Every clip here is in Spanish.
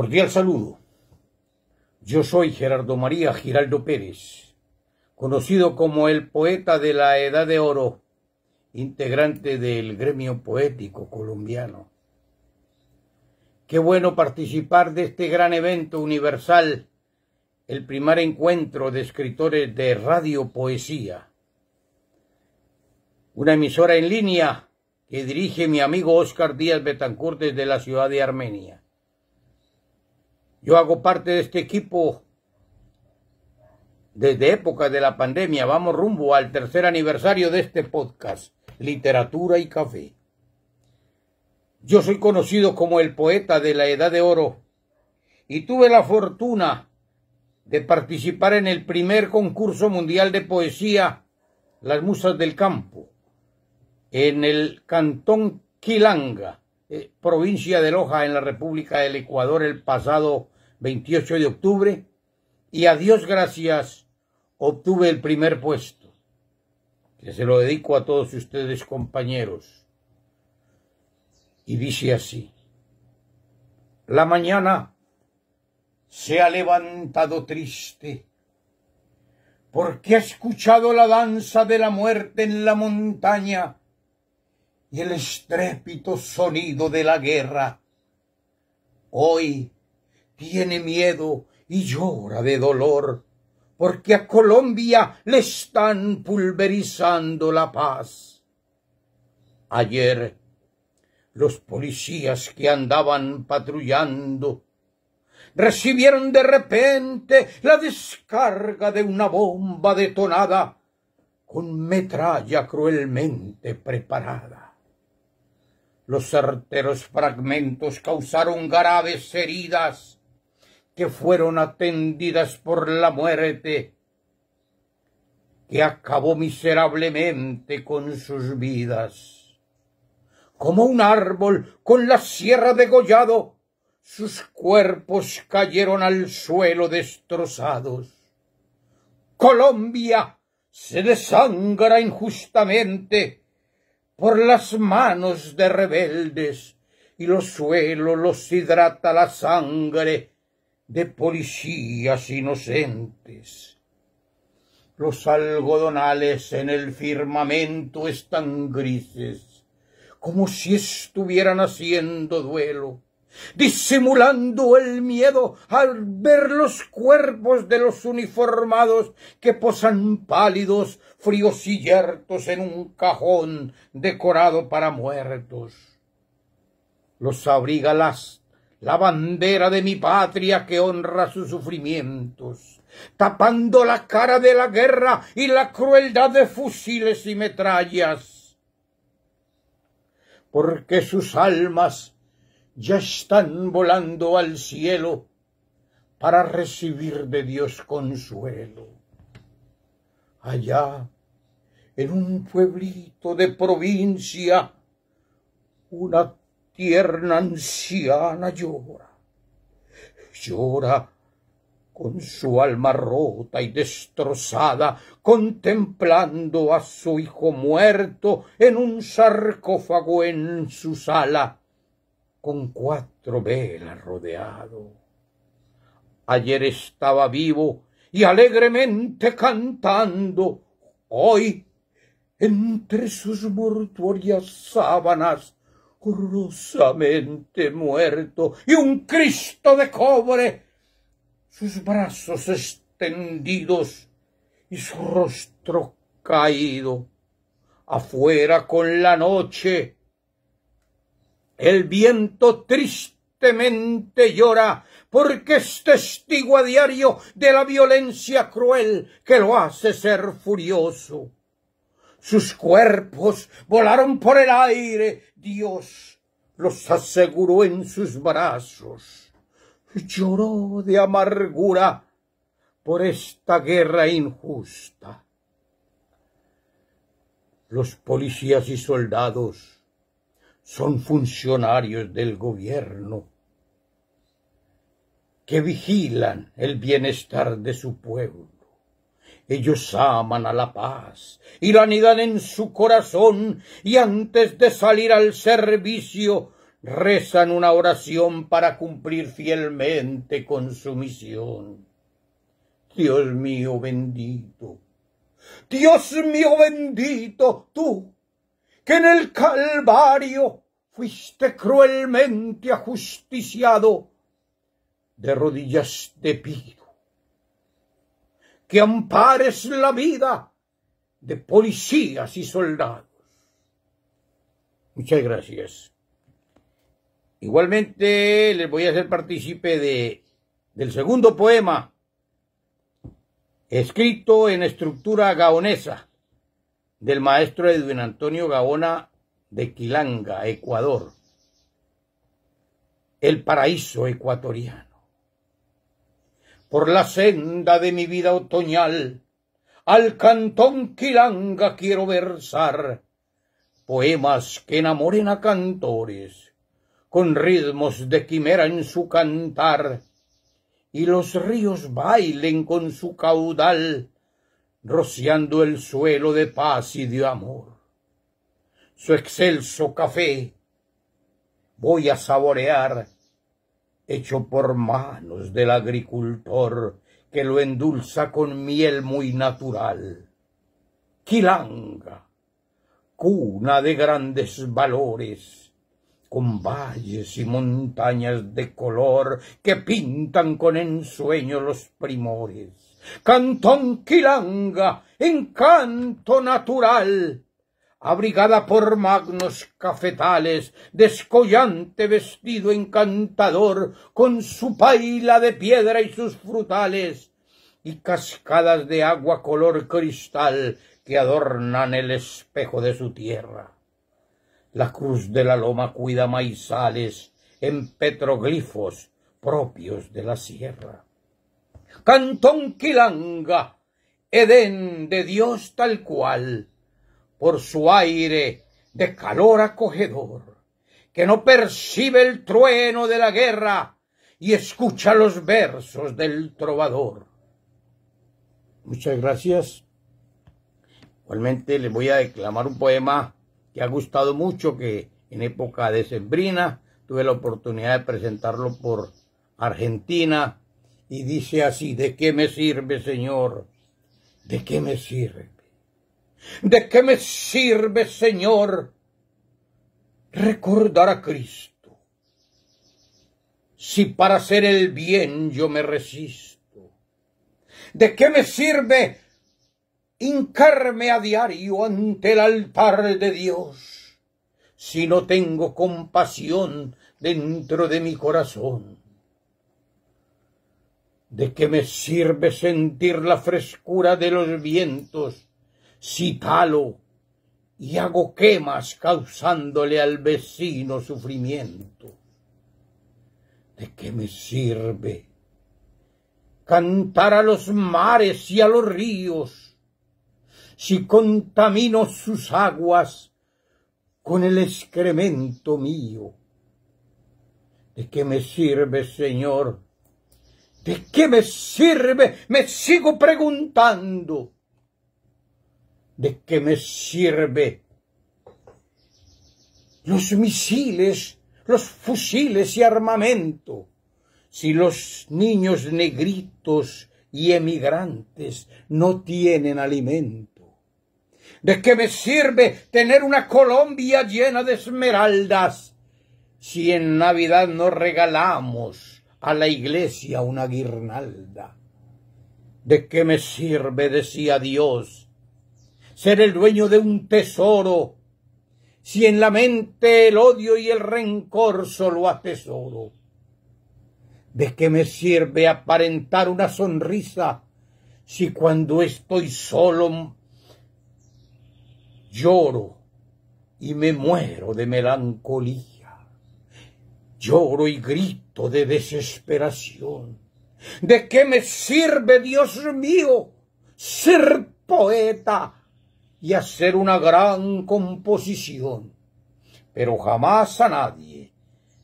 Cordial saludo. Yo soy Gerardo María Giraldo Pérez, conocido como el poeta de la Edad de Oro, integrante del gremio poético colombiano. Qué bueno participar de este gran evento universal, el primer encuentro de escritores de Radio Poesía, una emisora en línea que dirige mi amigo Oscar Díaz Betancourt desde la ciudad de Armenia. Yo hago parte de este equipo desde época de la pandemia. Vamos rumbo al tercer aniversario de este podcast, Literatura y Café. Yo soy conocido como el poeta de la Edad de Oro y tuve la fortuna de participar en el primer concurso mundial de poesía Las Musas del Campo en el Cantón Quilanga eh, provincia de Loja, en la República del Ecuador, el pasado 28 de octubre, y a Dios gracias obtuve el primer puesto, que se lo dedico a todos ustedes compañeros. Y dice así, la mañana se ha levantado triste, porque ha escuchado la danza de la muerte en la montaña, y el estrépito sonido de la guerra. Hoy tiene miedo y llora de dolor, porque a Colombia le están pulverizando la paz. Ayer los policías que andaban patrullando recibieron de repente la descarga de una bomba detonada con metralla cruelmente preparada. Los certeros fragmentos causaron graves heridas que fueron atendidas por la muerte, que acabó miserablemente con sus vidas. Como un árbol con la sierra degollado, sus cuerpos cayeron al suelo destrozados. Colombia se desangra injustamente por las manos de rebeldes y los suelos los hidrata la sangre de policías inocentes. Los algodonales en el firmamento están grises, como si estuvieran haciendo duelo, disimulando el miedo al ver los cuerpos de los uniformados que posan pálidos fríos y yertos en un cajón decorado para muertos. Los abrígalas, la bandera de mi patria que honra sus sufrimientos, tapando la cara de la guerra y la crueldad de fusiles y metrallas. Porque sus almas ya están volando al cielo para recibir de Dios consuelo allá, en un pueblito de provincia, una tierna anciana llora. Llora con su alma rota y destrozada, contemplando a su hijo muerto en un sarcófago en su sala, con cuatro velas rodeado. Ayer estaba vivo y alegremente cantando, hoy, entre sus mortuorias sábanas, horrorosamente muerto, y un Cristo de cobre, sus brazos extendidos y su rostro caído, afuera con la noche. El viento tristemente llora porque es testigo a diario de la violencia cruel que lo hace ser furioso. Sus cuerpos volaron por el aire, Dios los aseguró en sus brazos. Lloró de amargura por esta guerra injusta. Los policías y soldados son funcionarios del gobierno que vigilan el bienestar de su pueblo. Ellos aman a la paz y la unidad en su corazón y antes de salir al servicio rezan una oración para cumplir fielmente con su misión. Dios mío bendito, Dios mío bendito, tú que en el Calvario fuiste cruelmente ajusticiado de rodillas de pido que ampares la vida de policías y soldados. Muchas gracias. Igualmente les voy a hacer partícipe de, del segundo poema, escrito en estructura gaonesa, del maestro Edwin Antonio Gaona de Quilanga, Ecuador. El paraíso ecuatoriano por la senda de mi vida otoñal, al cantón Quilanga quiero versar poemas que enamoren a cantores, con ritmos de quimera en su cantar, y los ríos bailen con su caudal, rociando el suelo de paz y de amor. Su excelso café voy a saborear, hecho por manos del agricultor que lo endulza con miel muy natural. Quilanga, cuna de grandes valores, con valles y montañas de color que pintan con ensueño los primores. Cantón Quilanga, encanto natural abrigada por magnos cafetales, descollante vestido encantador, con su paila de piedra y sus frutales, y cascadas de agua color cristal que adornan el espejo de su tierra. La cruz de la loma cuida maizales en petroglifos propios de la sierra. Cantón Quilanga, Edén de Dios tal cual, por su aire de calor acogedor, que no percibe el trueno de la guerra y escucha los versos del trovador. Muchas gracias. Igualmente les voy a declamar un poema que ha gustado mucho, que en época de sembrina tuve la oportunidad de presentarlo por Argentina y dice así, ¿de qué me sirve, Señor? ¿De qué me sirve? ¿De qué me sirve, Señor, recordar a Cristo? Si para hacer el bien yo me resisto, ¿de qué me sirve hincarme a diario ante el altar de Dios si no tengo compasión dentro de mi corazón? ¿De qué me sirve sentir la frescura de los vientos si talo y hago quemas causándole al vecino sufrimiento. ¿De qué me sirve cantar a los mares y a los ríos si contamino sus aguas con el excremento mío? ¿De qué me sirve, Señor? ¿De qué me sirve? Me sigo preguntando ¿De qué me sirve? Los misiles, los fusiles y armamento. Si los niños negritos y emigrantes no tienen alimento. ¿De qué me sirve tener una Colombia llena de esmeraldas si en Navidad no regalamos a la iglesia una guirnalda? ¿De qué me sirve, decía Dios, ser el dueño de un tesoro, si en la mente el odio y el rencor solo atesoro? ¿De qué me sirve aparentar una sonrisa si cuando estoy solo lloro y me muero de melancolía? Lloro y grito de desesperación. ¿De qué me sirve, Dios mío, ser poeta? y hacer una gran composición, pero jamás a nadie,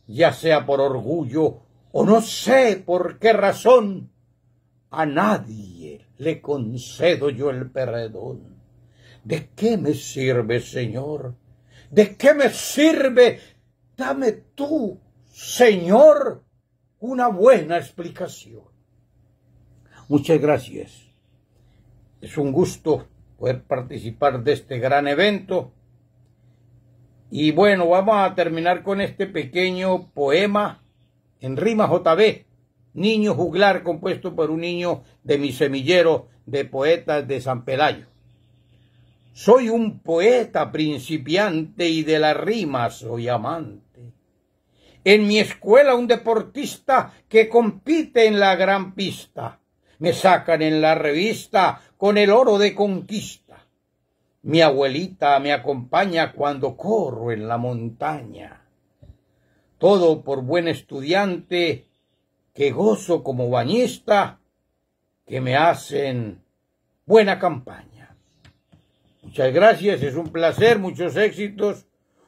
ya sea por orgullo o no sé por qué razón, a nadie le concedo yo el perdón. ¿De qué me sirve, Señor? ¿De qué me sirve? Dame tú, Señor, una buena explicación. Muchas gracias. Es un gusto poder participar de este gran evento. Y bueno, vamos a terminar con este pequeño poema en rima JB, Niño Juglar, compuesto por un niño de mi semillero de poetas de San Pelayo. Soy un poeta principiante y de las rimas soy amante. En mi escuela un deportista que compite en la gran pista. Me sacan en la revista con el oro de conquista. Mi abuelita me acompaña cuando corro en la montaña. Todo por buen estudiante, que gozo como bañista, que me hacen buena campaña. Muchas gracias, es un placer, muchos éxitos.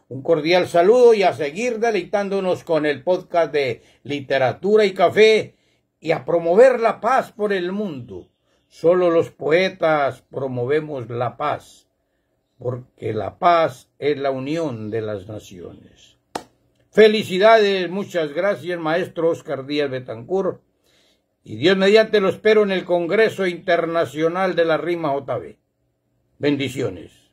Un cordial saludo y a seguir deleitándonos con el podcast de Literatura y Café y a promover la paz por el mundo. Solo los poetas promovemos la paz, porque la paz es la unión de las naciones. Felicidades, muchas gracias, maestro Oscar Díaz Betancourt. Y Dios mediante lo espero en el Congreso Internacional de la Rima JB. Bendiciones.